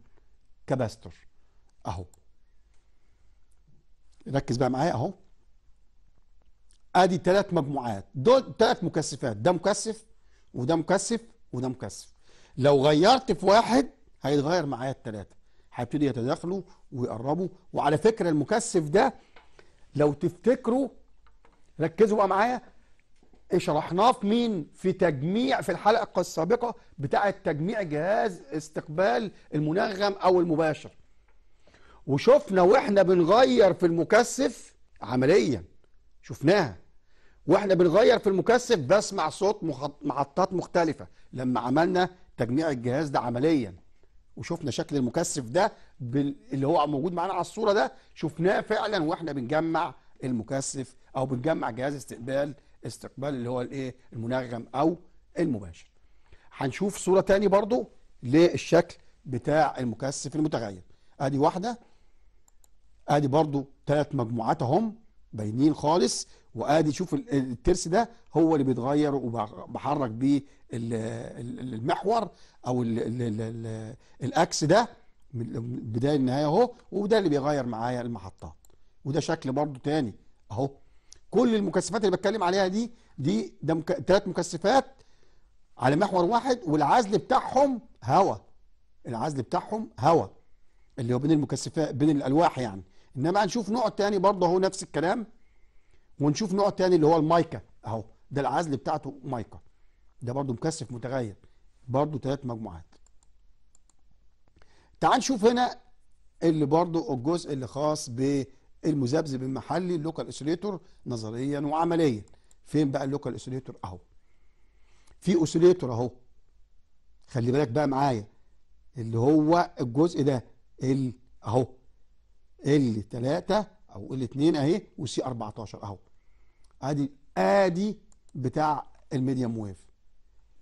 كاباستور اهو ركز بقى معايا اهو ادي ثلاث مجموعات دول ثلاث مكثفات ده مكثف وده مكثف وده مكثف لو غيرت في واحد هيتغير معايا الثلاثه هيبتدي يتداخلوا ويقربوا وعلى فكره المكثف ده لو تفتكروا ركزوا بقى معايا شرحناه في مين في تجميع في الحلقه السابقه بتاعه تجميع جهاز استقبال المنغم او المباشر وشفنا واحنا بنغير في المكثف عمليا شفناها واحنا بنغير في المكثف بسمع صوت محطات مختلفه لما عملنا تجميع الجهاز ده عمليا وشفنا شكل المكثف ده بال... اللي هو موجود معانا على الصوره ده شفناه فعلا واحنا بنجمع المكثف او بنجمع جهاز استقبال استقبال اللي هو الايه المنغم او المباشر هنشوف صوره تاني برضو للشكل بتاع المكثف المتغير ادي واحده ادي برضو ثلاث مجموعات اهم باينين خالص وادي شوف الترس ده هو اللي بيتغير وبحرك بيه المحور او الاكس ده من البدايه للنهايه اهو وده اللي بيغير معايا المحطات وده شكل برضو تاني اهو كل المكثفات اللي بتكلم عليها دي دي ده مك... تلات مكثفات على محور واحد والعزل بتاعهم هوا العزل بتاعهم هوا اللي هو بين المكثفات بين الالواح يعني انما هنشوف نوع تاني برضه اهو نفس الكلام ونشوف نوع تاني اللي هو المايكا اهو ده العزل بتاعته مايكا ده برضه مكثف متغير برضه ثلاث مجموعات تعال نشوف هنا اللي برضه الجزء اللي خاص بالمذبذب المحلي اللوكال اوسيليتور نظريا وعمليا فين بقى اللوكال اوسيليتور اهو في اوسيليتور اهو خلي بالك بقى معايا اللي هو الجزء ده اهو ال 3 او ال 2 اهي وسي 14 اهو ادي ادي بتاع الميديم ويف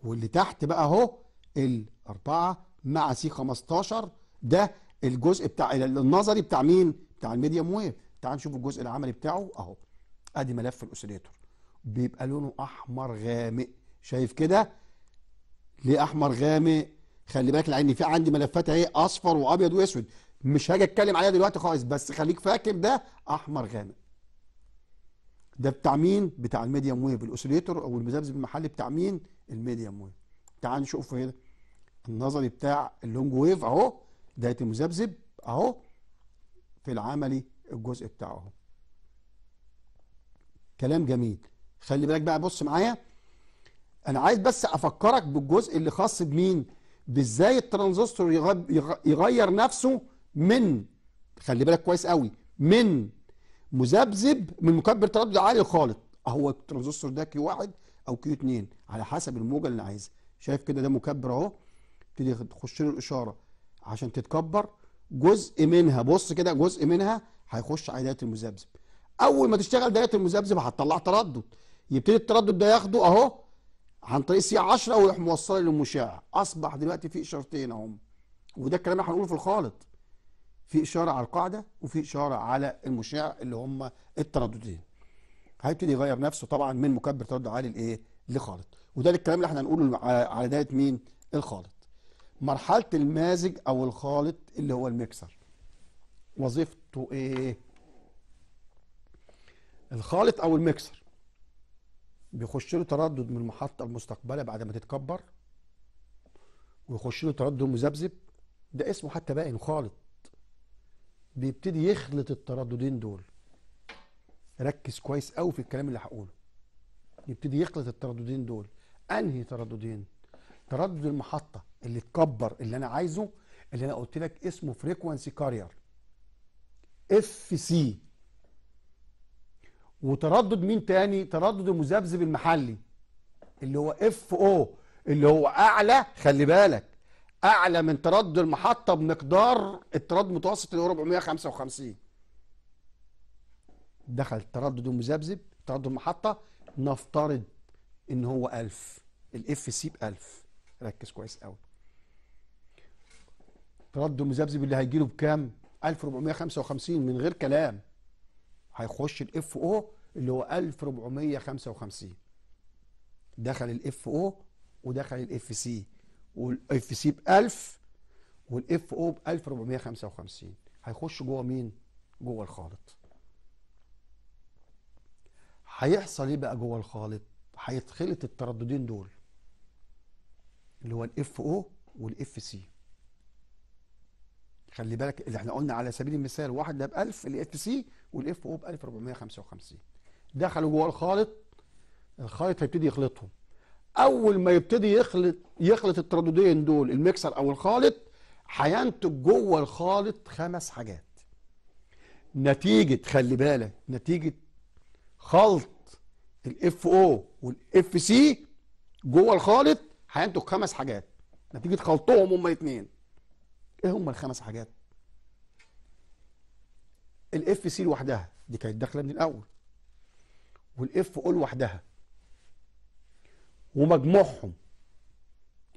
واللي تحت بقى اهو ال 4 مع سي 15 ده الجزء بتاع النظري بتاع مين؟ بتاع الميديم ويف تعال نشوف الجزء العملي بتاعه اهو ادي ملف الاوسيليتور بيبقى لونه احمر غامق شايف كده؟ ليه احمر غامق؟ خلي بالك لان في عندي ملفات اهي اصفر وابيض واسود مش هاجي اتكلم عليها دلوقتي خالص بس خليك فاكر ده احمر غامق ده بتاع مين بتاع الميديم ويف الاوسيليتور او المذبذب المحلي بتاع مين الميديم ويف تعال نشوف هنا النظري بتاع اللونج ويف اهو ده المذبذب اهو في العملي الجزء بتاعه اهو كلام جميل خلي بالك بقى بص معايا انا عايز بس افكرك بالجزء اللي خاص بمين بازاي الترانزستور يغير نفسه من خلي بالك كويس قوي من مذبذب من مكبر تردد عالي خالص اهو الترانزستور ده كيو 1 او كيو 2 على حسب الموجه اللي عايزها شايف كده ده مكبر اهو تبتدي تخش له الاشاره عشان تتكبر جزء منها بص كده جزء منها هيخش على دايره المذبذب اول ما تشتغل دايره المذبذب هتطلع تردد يبتدي التردد ده ياخده اهو عن طريق سي 10 ويروح موصله للمشع اصبح دلوقتي في اشارتين اهم وده الكلام اللي هنقوله في الخالط في إشارة على القاعدة وفي إشارة على المشع اللي هم الترددين هيبتدي يغير نفسه طبعا من مكبر تردد عالي لإيه لخالط وده الكلام اللي احنا هنقوله على دايره مين الخالط مرحله المازج او الخالط اللي هو الميكسر وظيفته ايه الخالط او الميكسر بيخش له تردد من المحطه المستقبله بعد ما تتكبر ويخش له تردد مذبذب ده اسمه حتى باين خالط بيبتدي يخلط الترددين دول ركز كويس قوي في الكلام اللي هقوله يبتدي يخلط الترددين دول انهي ترددين تردد المحطه اللي اتكبر اللي انا عايزه اللي انا قلت لك اسمه فريكوانسي كارير اف سي وتردد مين تاني تردد المذبذب المحلي اللي هو اف او اللي هو اعلى خلي بالك اعلى من ترد المحطه بمقدار التردد المتوسط اللي هو 455 دخل تردد مذبذب تردد المحطه نفترض ان هو 1000 الاف سي ب 1000 ركز كويس قوي تردد مذبذب اللي هيجي له بكام 1455 من غير كلام هيخش الاف او اللي هو 1455 دخل الاف او ودخل الاف سي والاف سي ب 1000 والاف او ب 1455 هيخش جوه مين؟ جوه الخالط. هيحصل ايه بقى جوه الخالط؟ هيتخلط الترددين دول اللي هو الاف او والاف سي. خلي بالك اللي احنا قلنا على سبيل المثال واحد ده ب 1000 الاف سي والاف او ب 1455 دخلوا جوه الخالط الخالط هيبتدي يخلطهم اول ما يبتدي يخلط يخلط الترددين دول الميكسر او الخالط هينتج جوه الخالط خمس حاجات نتيجه خلي بالك نتيجه خلط الاف او والاف سي جوه الخالط هينتج خمس حاجات نتيجه خلطهم هما اتنين ايه هما الخمس حاجات الاف سي لوحدها دي كانت داخله من الاول والاف او لوحدها ومجموعهم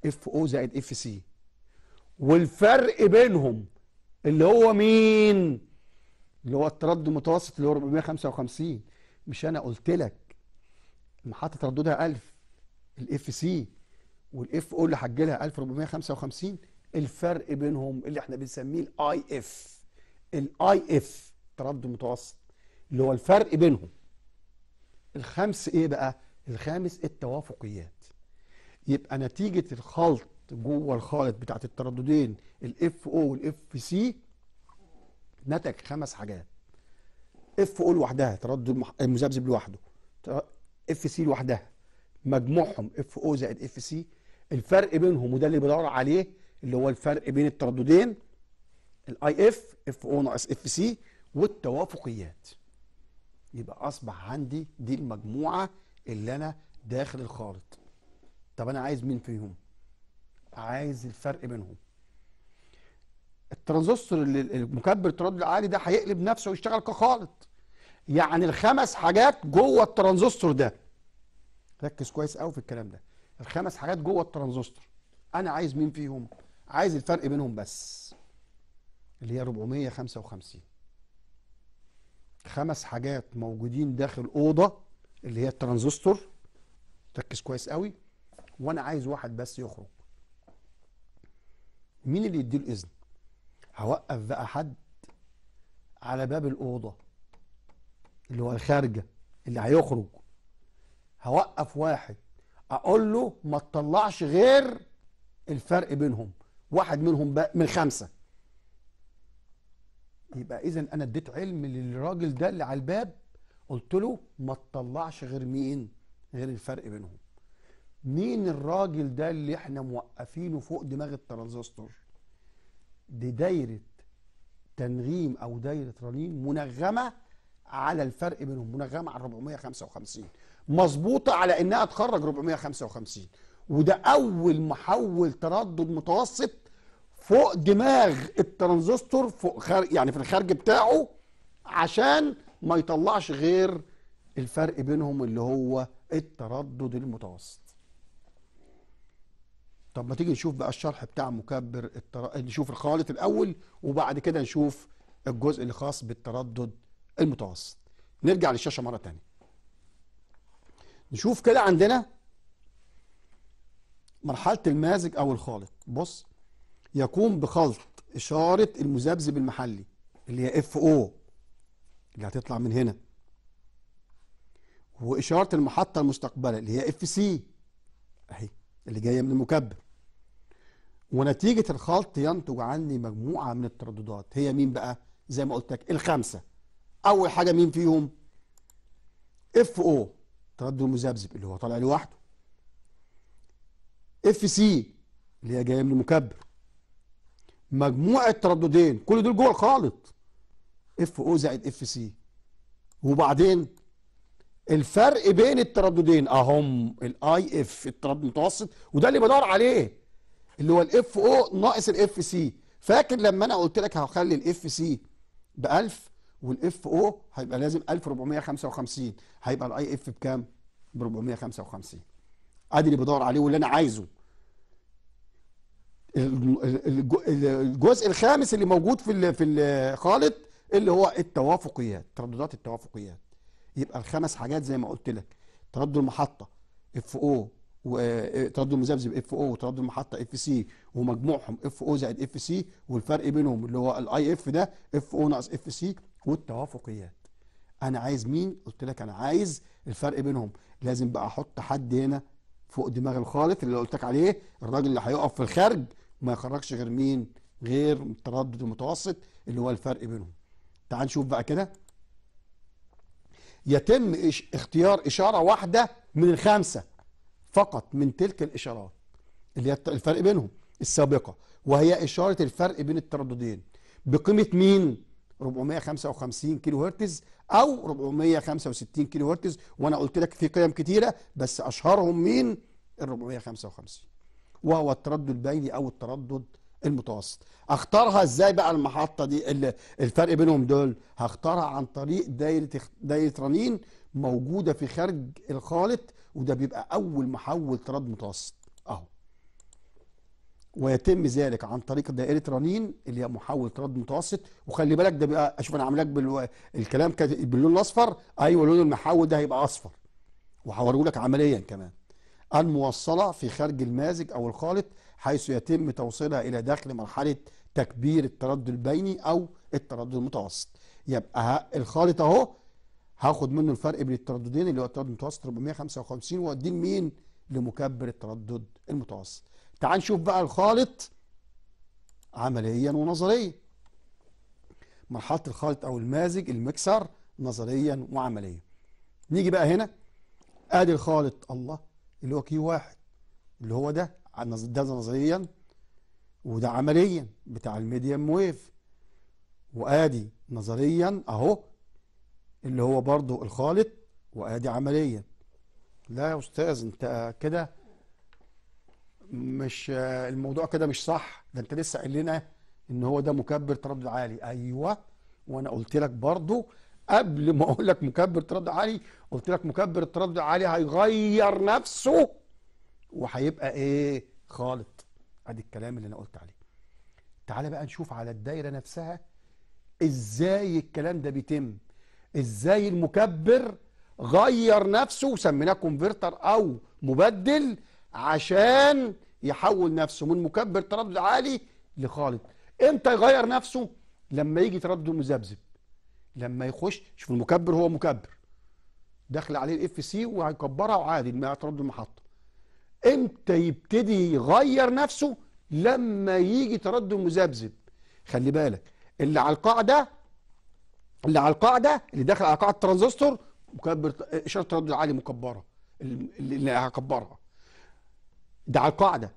اف او زائد اف سي والفرق بينهم اللي هو مين اللي هو التردد المتوسط اللي هو 455 مش انا قلت لك محطه ترددها 1000 الاف سي والاف او اللي هتجيلها 1455 الفرق بينهم اللي احنا بنسميه الاي اف الاي اف تردد متوسط اللي هو الفرق بينهم الخمس ايه بقى الخامس التوافقيات يبقى نتيجة الخلط جوه الخالط بتاعت الترددين الاف او والاف سي نتج خمس حاجات اف او لوحدها تردد المذبذب لوحده اف سي لوحدها مجموعهم اف او زائد اف سي الفرق بينهم وده اللي بدور عليه اللي هو الفرق بين الترددين الاي اف اف او ناقص اف سي والتوافقيات يبقى اصبح عندي دي المجموعه اللي انا داخل الخالط طب انا عايز مين فيهم عايز الفرق بينهم الترانزستور اللي المكبر التردد العالي ده هيقلب نفسه ويشتغل كخالط يعني الخمس حاجات جوه الترانزستور ده ركز كويس قوي في الكلام ده الخمس حاجات جوه الترانزستور انا عايز مين فيهم عايز الفرق بينهم بس اللي هي 455 خمس حاجات موجودين داخل اوضه اللي هي الترانزستور ركز كويس قوي وانا عايز واحد بس يخرج مين اللي يديله الاذن هوقف بقى حد على باب الاوضه اللي هو الخارجه اللي هيخرج هوقف واحد اقول له ما تطلعش غير الفرق بينهم واحد منهم بقى من خمسه يبقى اذا انا اديت علم للراجل ده اللي على الباب قلت له ما تطلعش غير مين غير الفرق بينهم مين الراجل ده اللي احنا موقفينه فوق دماغ الترانزستور دي دايره تنغيم او دايره رنين منغمه على الفرق بينهم منغمه على 455 مظبوطه على انها تخرج 455 وده اول محول تردد متوسط فوق دماغ الترانزستور فوق خارج يعني في الخارج بتاعه عشان ما يطلعش غير الفرق بينهم اللي هو التردد المتوسط طب ما تيجي نشوف بقى الشرح بتاع مكبر التر... نشوف الخالط الاول وبعد كده نشوف الجزء اللي خاص بالتردد المتوسط نرجع للشاشه مره تانية نشوف كده عندنا مرحله المازج او الخالط بص يقوم بخلط اشاره المذبذب المحلي اللي هي اف او اللي هتطلع من هنا وإشارة المحطة المستقبلة اللي هي اف سي أهي اللي جاية من المكبر ونتيجة الخلط ينتج عني مجموعة من الترددات هي مين بقى زي ما قلت لك الخمسة أول حاجة مين فيهم اف او تردد المذبذب اللي هو طالع لوحده اف سي اللي هي جايه من المكبر مجموعه ترددين كل دول جوه الخالط اف او زائد اف سي وبعدين الفرق بين الترددين اهم آه الاي اف التردد المتوسط وده اللي بدور عليه اللي هو الاف او ناقص الاف سي فاكر لما انا قلت لك هخلي الاف سي ب 1000 والاف او هيبقى لازم 1455 هيبقى الاي اف بكام؟ ب 455 ادي اللي بدور عليه واللي انا عايزه الجزء الخامس اللي موجود في في الخالط اللي هو التوافقيات ترددات التوافقيات يبقى الخمس حاجات زي ما قلت لك تردد المحطه اف او آه، وتردد المذبذب اف او وتردد المحطه اف سي ومجموعهم اف او زائد اف سي والفرق بينهم اللي هو الاي اف ده اف او ناقص اف سي والتوافقيات انا عايز مين قلت لك انا عايز الفرق بينهم لازم بقى احط حد هنا فوق دماغ الخالط اللي قلت لك عليه الراجل اللي هيقف في الخارج ما يخرجش غير مين غير التردد المتوسط اللي هو الفرق بينهم تعال نشوف بقى كده يتم اختيار إشارة واحدة من الخمسة فقط من تلك الإشارات اللي هي الفرق بينهم السابقة وهي إشارة الفرق بين الترددين بقيمة مين؟ 455 كيلو هرتز أو 465 كيلو هرتز وأنا قلت لك في قيم كتيرة بس أشهرهم مين؟ ال 455 وهو التردد البيني أو التردد المتوسط اختارها ازاي بقى المحطه دي اللي الفرق بينهم دول هختارها عن طريق دايره دايره رنين موجوده في خارج الخالط وده بيبقى اول محول تراد متوسط اهو ويتم ذلك عن طريق دائره رنين اللي هي محول تراد متوسط وخلي بالك ده بيبقى اشوف انا عامل لك بال... الكلام باللون الاصفر ايوه لون المحول ده هيبقى اصفر وهوريه لك عمليا كمان الموصلة في خارج المازج أو الخالط حيث يتم توصيلها إلى داخل مرحلة تكبير التردد البيني أو التردد المتوسط يبقى الخالط أهو هاخد منه الفرق بين الترددين اللي هو التردد المتوسط 455 واديه لمين؟ لمكبر التردد المتوسط. تعال نشوف بقى الخالط عمليا ونظريا. مرحله الخالط او المازج المكسر نظريا وعمليا. نيجي بقى هنا ادي الخالط الله اللي هو كيو واحد اللي هو ده ده نظريا وده عمليا بتاع الميديم ويف وادي نظريا اهو اللي هو برضو الخالط وادي عمليا لا يا استاذ انت كده مش الموضوع كده مش صح ده انت لسه قايل لنا ان هو ده مكبر تردد عالي ايوه وانا قلت لك برضو قبل ما اقول لك مكبر تردد عالي قلت لك مكبر التردد العالي هيغير نفسه وهيبقى ايه خالط ادي الكلام اللي انا قلت عليه تعالى بقى نشوف على الدايره نفسها ازاي الكلام ده بيتم ازاي المكبر غير نفسه وسميناه كونفرتر او مبدل عشان يحول نفسه من مكبر تردد عالي لخالط امتى يغير نفسه لما يجي تردد مذبذب لما يخش شوف المكبر هو مكبر داخل عليه الاف سي وهيكبرها وعادي ما ترد المحطه امتى يبتدي يغير نفسه لما يجي تردد مذبذب خلي بالك اللي على القاعده اللي على القاعده اللي داخل على قاعده الترانزستور مكبر اشاره ترد عالي مكبره اللي هكبرها ده على القاعده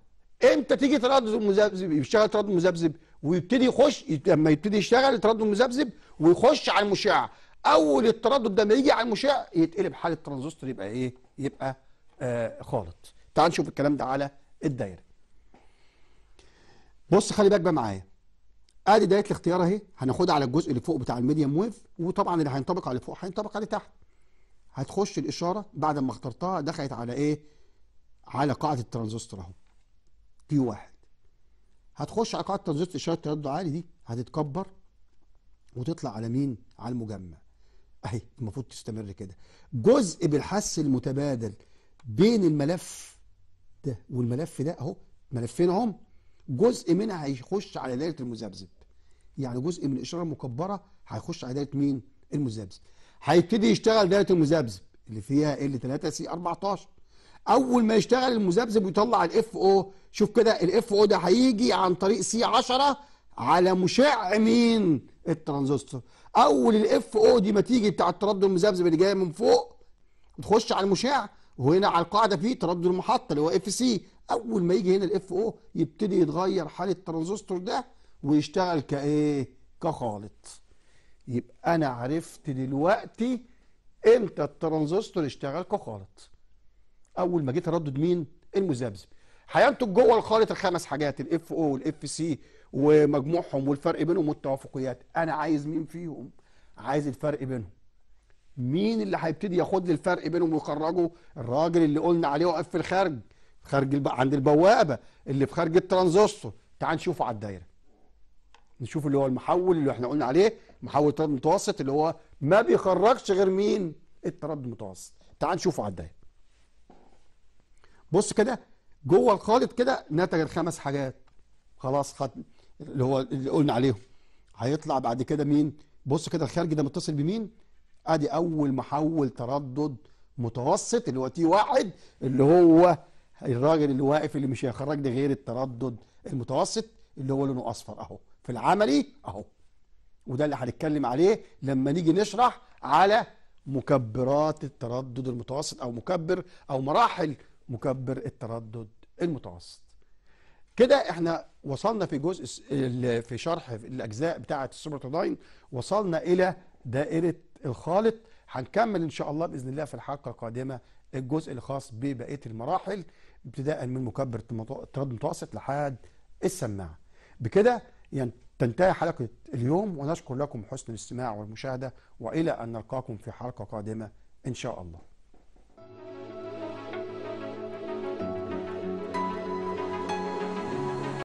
امتى تيجي تردد المذبذب يشتغل تردد مذبذب ويبتدي يخش لما يبتدي يشتغل التردد مذبذب ويخش على المشع اول التردد ده ما يجي على المشع يتقلب حاله ترانزستور يبقى ايه يبقى آه خالط تعال نشوف الكلام ده على الدايره بص خلي بالك بقى معايا ادي دايره الاختيار اهي هناخدها على الجزء اللي فوق بتاع الميديم ويف وطبعا اللي هينطبق على فوق هينطبق على تحت هتخش الاشاره بعد ما اخترتها دخلت على ايه على قاعده الترانزستور اهو بي 1 هتخش على قاعده تنظيم اشاره التردد عالي دي هتتكبر وتطلع على مين؟ على المجمع. اهي المفروض تستمر كده. جزء بالحث المتبادل بين الملف ده والملف ده اهو ملفين اهم جزء منها هيخش على دايره المذبذب. يعني جزء من الاشاره المكبره هيخش على دايره مين؟ المذبذب. هيبتدي يشتغل دايره المذبذب اللي فيها ال 3 سي 14 اول ما يشتغل المذبذب ويطلع الاف او شوف كده الاف او ده هيجي عن طريق سي 10 على مشع مين الترانزستور اول الاف او دي ما تيجي بتاع التردد المذبذب اللي جايه من فوق تخش على المشع وهنا على القاعده في تردد المحطه اللي هو اف سي اول ما يجي هنا الاف او يبتدي يتغير حال الترانزستور ده ويشتغل كايه كخالط يبقى انا عرفت دلوقتي امتى الترانزستور يشتغل كخالط اول ما جه تردد مين المذبذب هينتج جوه الخارطه الخمس حاجات الاف او والاف سي ومجموعهم والفرق بينهم والتوافقيات انا عايز مين فيهم عايز الفرق بينهم مين اللي هيبتدي ياخد لي الفرق بينهم ويخرجه الراجل اللي قلنا عليه واقف في الخارج خارج الب... عند البوابه اللي في خارج الترانزستور تعال نشوفه على الدايره نشوف اللي هو المحول اللي احنا قلنا عليه محول تردد متوسط اللي هو ما بيخرجش غير مين التردد المتوسط تعال نشوفه على الدايره بص كده جوه الخالط كده نتج الخمس حاجات خلاص خد اللي هو اللي قلنا عليهم هيطلع بعد كده مين بص كده الخارج ده متصل بمين ادي اول محول تردد متوسط اللي هو تي واحد اللي هو الراجل اللي واقف اللي مش هيخرج لي غير التردد المتوسط اللي هو لونه اصفر اهو في العملي اهو وده اللي هنتكلم عليه لما نيجي نشرح على مكبرات التردد المتوسط او مكبر او مراحل مكبر التردد المتوسط كده احنا وصلنا في جزء في شرح في الاجزاء بتاعه السوبرتوداين وصلنا الى دائره الخالط هنكمل ان شاء الله باذن الله في الحلقه القادمه الجزء الخاص ببقيه المراحل ابتداء من مكبر التردد المتوسط لحد السماعه بكده يعني تنتهي حلقه اليوم ونشكر لكم حسن الاستماع والمشاهده والى ان نلقاكم في حلقه قادمه ان شاء الله